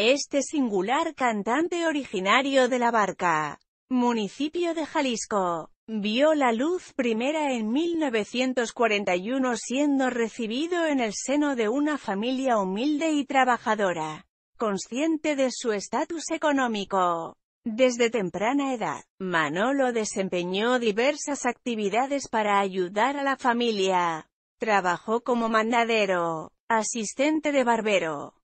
Este singular cantante originario de La Barca, municipio de Jalisco, vio la luz primera en 1941 siendo recibido en el seno de una familia humilde y trabajadora, consciente de su estatus económico. Desde temprana edad, Manolo desempeñó diversas actividades para ayudar a la familia. Trabajó como mandadero, asistente de barbero,